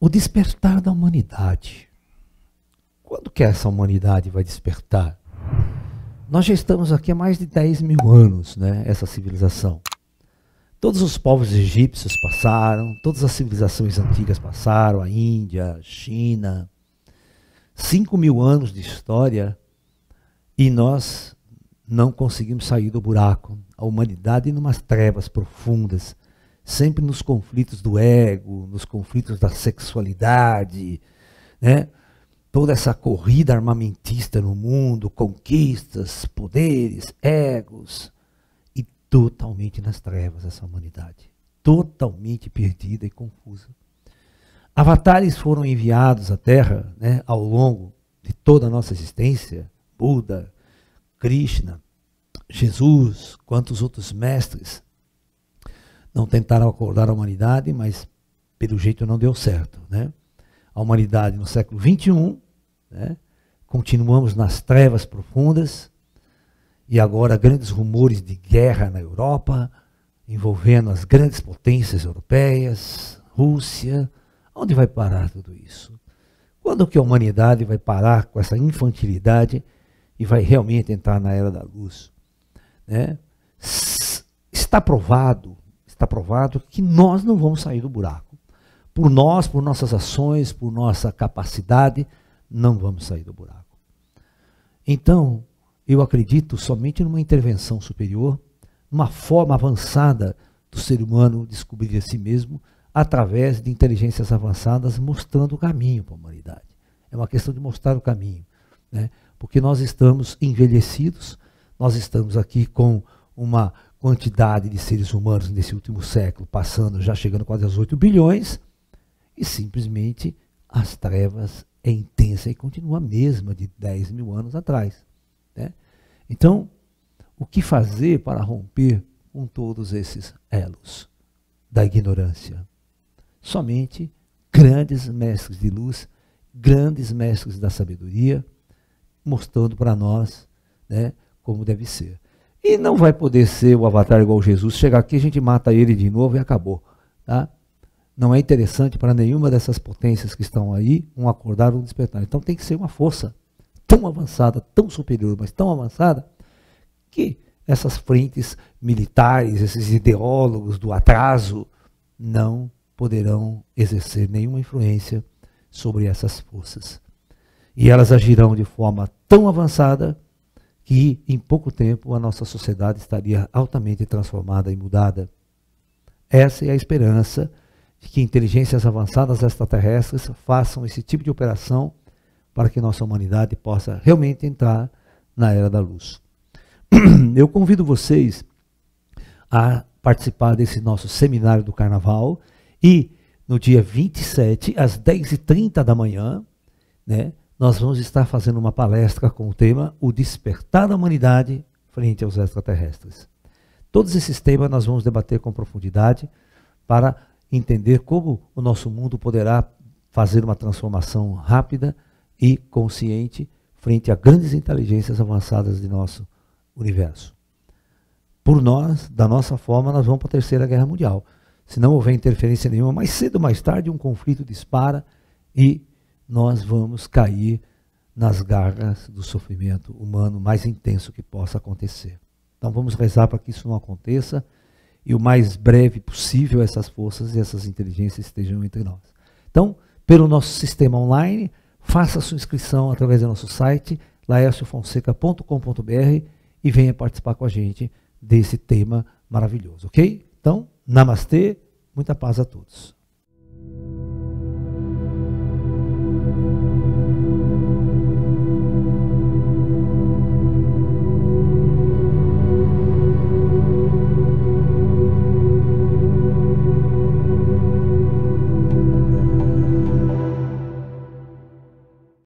o despertar da humanidade. Quando que essa humanidade vai despertar? Nós já estamos aqui há mais de 10 mil anos, né, essa civilização. Todos os povos egípcios passaram, todas as civilizações antigas passaram, a Índia, a China. 5 mil anos de história e nós não conseguimos sair do buraco. A humanidade em umas trevas profundas sempre nos conflitos do ego, nos conflitos da sexualidade, né? toda essa corrida armamentista no mundo, conquistas, poderes, egos, e totalmente nas trevas essa humanidade, totalmente perdida e confusa. Avatares foram enviados à Terra né, ao longo de toda a nossa existência, Buda, Krishna, Jesus, quantos outros mestres, não tentaram acordar a humanidade, mas pelo jeito não deu certo. Né? A humanidade no século XXI, né? continuamos nas trevas profundas, e agora grandes rumores de guerra na Europa, envolvendo as grandes potências europeias, Rússia. Onde vai parar tudo isso? Quando que a humanidade vai parar com essa infantilidade e vai realmente entrar na era da luz? Né? Está provado está provado que nós não vamos sair do buraco. Por nós, por nossas ações, por nossa capacidade, não vamos sair do buraco. Então, eu acredito somente numa intervenção superior, numa forma avançada do ser humano descobrir a si mesmo através de inteligências avançadas mostrando o caminho para a humanidade. É uma questão de mostrar o caminho, né? porque nós estamos envelhecidos, nós estamos aqui com uma quantidade de seres humanos nesse último século, passando, já chegando quase aos 8 bilhões, e simplesmente as trevas é intensa e continua a mesma de 10 mil anos atrás. Né? Então, o que fazer para romper com todos esses elos da ignorância? Somente grandes mestres de luz, grandes mestres da sabedoria, mostrando para nós né, como deve ser. E não vai poder ser o avatar igual Jesus. Chegar aqui, a gente mata ele de novo e acabou. Tá? Não é interessante para nenhuma dessas potências que estão aí um acordar ou um despertar. Então tem que ser uma força tão avançada, tão superior, mas tão avançada, que essas frentes militares, esses ideólogos do atraso, não poderão exercer nenhuma influência sobre essas forças. E elas agirão de forma tão avançada que em pouco tempo a nossa sociedade estaria altamente transformada e mudada. Essa é a esperança de que inteligências avançadas extraterrestres façam esse tipo de operação para que nossa humanidade possa realmente entrar na era da luz. Eu convido vocês a participar desse nosso seminário do carnaval e no dia 27, às 10h30 da manhã, né, nós vamos estar fazendo uma palestra com o tema O Despertar da Humanidade frente aos extraterrestres. Todos esses temas nós vamos debater com profundidade para entender como o nosso mundo poderá fazer uma transformação rápida e consciente frente a grandes inteligências avançadas de nosso universo. Por nós, da nossa forma, nós vamos para a Terceira Guerra Mundial. Se não houver interferência nenhuma, mais cedo ou mais tarde um conflito dispara e nós vamos cair nas garras do sofrimento humano mais intenso que possa acontecer. Então vamos rezar para que isso não aconteça e o mais breve possível essas forças e essas inteligências estejam entre nós. Então, pelo nosso sistema online, faça sua inscrição através do nosso site laerciofonseca.com.br e venha participar com a gente desse tema maravilhoso, ok? Então, namastê, muita paz a todos.